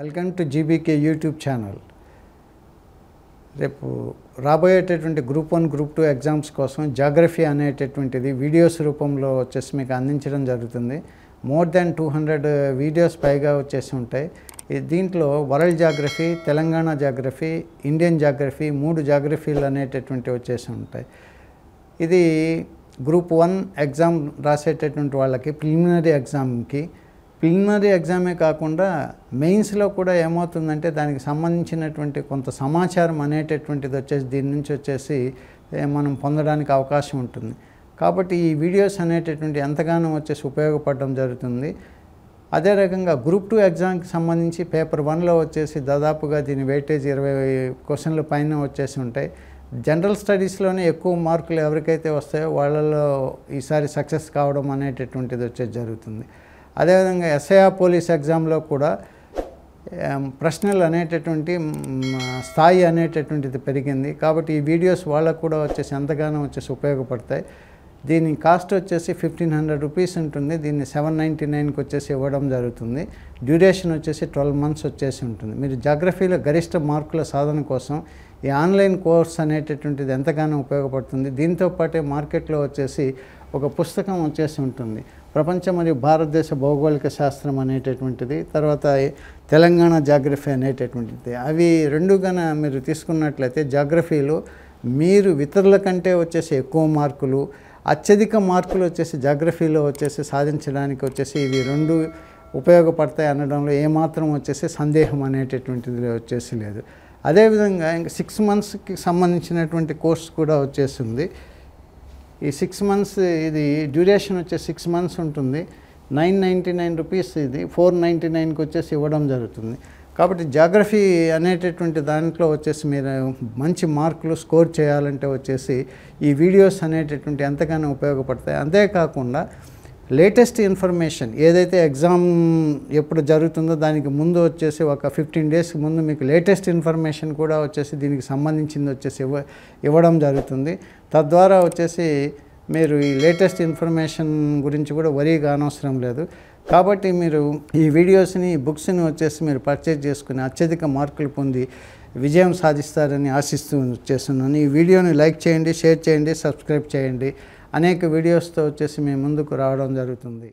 welcome to GBK YouTube channel రేపు రాబోయేటటువంటి group one group two exams కోసం geography అనేటటువంటిది వీడియోస్ రూపంలో వచ్చేసి మీకు అందించడం జరుగుతుంది more than two hundred videos పైగా వచ్చేసి ఉంటాయి దీంట్లో world geography Telangana geography Indian geography మూడు జాగ్రఫీలు అనేటటువంటి వచ్చేసి ఉంటాయి ఇది గ్రూప్ వన్ ఎగ్జామ్ రాసేటటువంటి వాళ్ళకి ప్రిలిమినరీ ఎగ్జామ్కి ప్రిలిమినరీ ఎగ్జామే కాకుండా మెయిన్స్లో కూడా ఏమవుతుందంటే దానికి సంబంధించినటువంటి కొంత సమాచారం అనేటటువంటిది వచ్చేసి దీని నుంచి వచ్చేసి మనం పొందడానికి అవకాశం ఉంటుంది కాబట్టి ఈ వీడియోస్ అనేటటువంటి ఎంతగానో వచ్చేసి ఉపయోగపడడం జరుగుతుంది అదే రకంగా గ్రూప్ టూ ఎగ్జామ్కి సంబంధించి పేపర్ వన్లో వచ్చేసి దాదాపుగా దీని వెయిటేజ్ ఇరవై క్వశ్చన్ల పైన వచ్చేసి ఉంటాయి జనరల్ స్టడీస్లోనే ఎక్కువ మార్కులు ఎవరికైతే వస్తాయో వాళ్ళలో ఈసారి సక్సెస్ కావడం అనేటటువంటిది వచ్చేసి జరుగుతుంది అదేవిధంగా ఎస్ఐఆర్ పోలీస్ ఎగ్జామ్లో కూడా ప్రశ్నలు అనేటటువంటి స్థాయి అనేటటువంటిది పెరిగింది కాబట్టి ఈ వీడియోస్ వాళ్ళకు కూడా వచ్చేసి ఎంతగానో వచ్చేసి ఉపయోగపడతాయి దీని కాస్ట్ వచ్చేసి ఫిఫ్టీన్ హండ్రెడ్ రూపీస్ ఉంటుంది దీన్ని సెవెన్ నైంటీ నైన్కి వచ్చేసి ఇవ్వడం జరుగుతుంది డ్యూరేషన్ వచ్చేసి ట్వెల్వ్ మంత్స్ వచ్చేసి ఉంటుంది మీరు జాగ్రఫీలో గరిష్ట మార్కుల సాధన కోసం ఈ ఆన్లైన్ కోర్స్ అనేటటువంటిది ఎంతగానో ఉపయోగపడుతుంది దీంతోపాటే మార్కెట్లో వచ్చేసి ఒక పుస్తకం వచ్చేసి ఉంటుంది ప్రపంచం మరియు భారతదేశ భౌగోళిక శాస్త్రం అనేటటువంటిది తర్వాత తెలంగాణ జాగ్రఫీ అనేటటువంటిది అవి రెండుగాన మీరు తీసుకున్నట్లయితే జాగ్రఫీలో మీరు ఇతరుల కంటే వచ్చేసి ఎక్కువ మార్కులు అత్యధిక మార్కులు వచ్చేసి జాగ్రఫీలో వచ్చేసి సాధించడానికి వచ్చేసి ఇవి రెండు ఉపయోగపడతాయి అనడంలో ఏమాత్రం వచ్చేసి సందేహం అనేటటువంటిది వచ్చేసి లేదు అదేవిధంగా ఇంకా సిక్స్ మంత్స్కి సంబంధించినటువంటి కోర్స్ కూడా వచ్చేసింది ఈ సిక్స్ మంత్స్ ఇది డ్యూరేషన్ వచ్చే సిక్స్ మంత్స్ ఉంటుంది నైన్ నైంటీ నైన్ రూపీస్ ఇది ఫోర్ నైంటీ నైన్కి వచ్చేసి ఇవ్వడం జరుగుతుంది కాబట్టి జాగ్రఫీ అనేటటువంటి దాంట్లో వచ్చేసి మీరు మంచి మార్కులు స్కోర్ చేయాలంటే వచ్చేసి ఈ వీడియోస్ అనేటటువంటి ఎంతగానో ఉపయోగపడతాయి అంతేకాకుండా లేటెస్ట్ ఇన్ఫర్మేషన్ ఏదైతే ఎగ్జామ్ ఎప్పుడు జరుగుతుందో దానికి ముందు వచ్చేసి ఒక ఫిఫ్టీన్ డేస్ ముందు మీకు లేటెస్ట్ ఇన్ఫర్మేషన్ కూడా వచ్చేసి దీనికి సంబంధించింది వచ్చేసి ఇవ్వ ఇవ్వడం జరుగుతుంది తద్వారా వచ్చేసి మీరు ఈ లేటెస్ట్ ఇన్ఫర్మేషన్ గురించి కూడా వరీగా అనవసరం లేదు కాబట్టి మీరు ఈ వీడియోస్ని బుక్స్ని వచ్చేసి మీరు పర్చేజ్ చేసుకుని అత్యధిక మార్కులు పొంది విజయం సాధిస్తారని ఆశిస్తూ చేస్తున్నాను ఈ వీడియోని లైక్ చేయండి షేర్ చేయండి సబ్స్క్రైబ్ చేయండి అనేక వీడియోస్తో వచ్చేసి మేము ముందుకు రావడం జరుగుతుంది